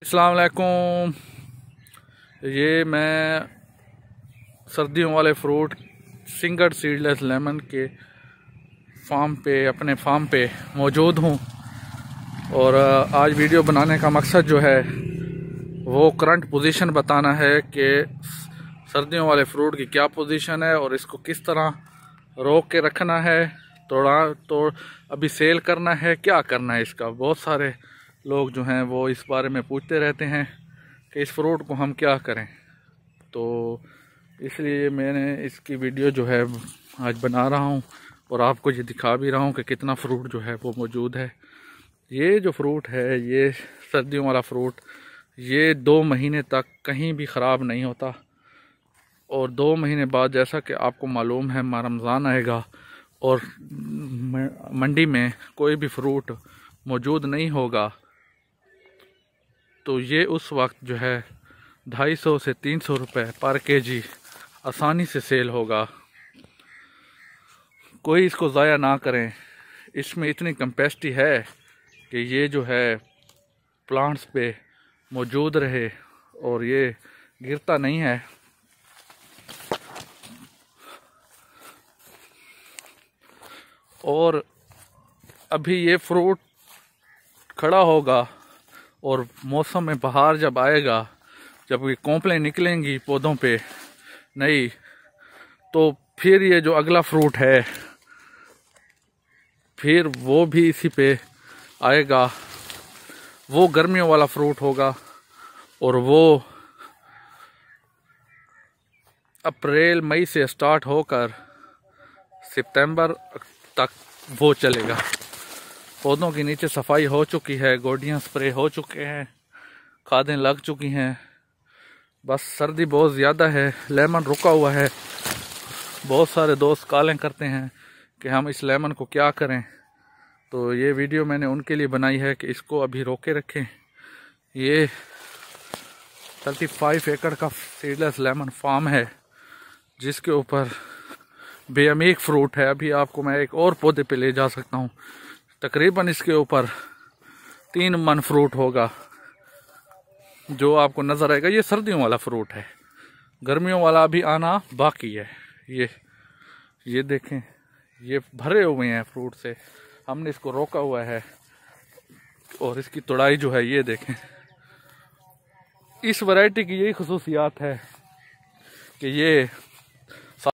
अलकुम ये मैं सर्दियों वाले फ्रूट सिंगर सीडलेस लेमन के फार्म पे अपने फार्म पे मौजूद हूँ और आज वीडियो बनाने का मकसद जो है वो करंट पोजीशन बताना है कि सर्दियों वाले फ्रूट की क्या पोजीशन है और इसको किस तरह रोक के रखना है तोड़ा तोड़ अभी सेल करना है क्या करना है इसका बहुत सारे लोग जो हैं वो इस बारे में पूछते रहते हैं कि इस फ्रूट को हम क्या करें तो इसलिए मैंने इसकी वीडियो जो है आज बना रहा हूँ और आपको ये दिखा भी रहा हूँ कि कितना फ्रूट जो है वो मौजूद है ये जो फ्रूट है ये सर्दियों वाला फ्रूट ये दो महीने तक कहीं भी ख़राब नहीं होता और दो महीने बाद जैसा कि आपको मालूम है माह रमज़ान आएगा और मंडी में कोई भी फ्रूट मौजूद नहीं होगा तो ये उस वक्त जो है ढाई सौ से तीन सौ रुपये पर के जी आसानी से सेल होगा कोई इसको ज़ाया ना करें इसमें इतनी कंपेसिटी है कि ये जो है प्लांट्स पे मौजूद रहे और ये गिरता नहीं है और अभी ये फ्रूट खड़ा होगा और मौसम में बाहर जब आएगा जब ये कॉम्पलें निकलेंगी पौधों पे नई तो फिर ये जो अगला फ्रूट है फिर वो भी इसी पे आएगा वो गर्मियों वाला फ्रूट होगा और वो अप्रैल मई से स्टार्ट होकर सितंबर तक वो चलेगा पौधों के नीचे सफाई हो चुकी है गोडियाँ स्प्रे हो चुके हैं खादें लग चुकी हैं बस सर्दी बहुत ज़्यादा है लेमन रुका हुआ है बहुत सारे दोस्त कॉलें करते हैं कि हम इस लेमन को क्या करें तो ये वीडियो मैंने उनके लिए बनाई है कि इसको अभी रोके रखें ये फाइव एकड़ का सीडलेस लेमन फार्म है जिसके ऊपर बेअमीक फ्रूट है अभी आपको मैं एक और पौधे पे ले जा सकता हूँ तकरीबन इसके ऊपर तीन मन फ्रूट होगा जो आपको नज़र आएगा ये सर्दियों वाला फ्रूट है गर्मियों वाला अभी आना बाकी है ये ये देखें ये भरे हुए हैं फ्रूट से हमने इसको रोका हुआ है और इसकी तोड़ाई जो है ये देखें इस वैरायटी की यही खसूसियात है कि ये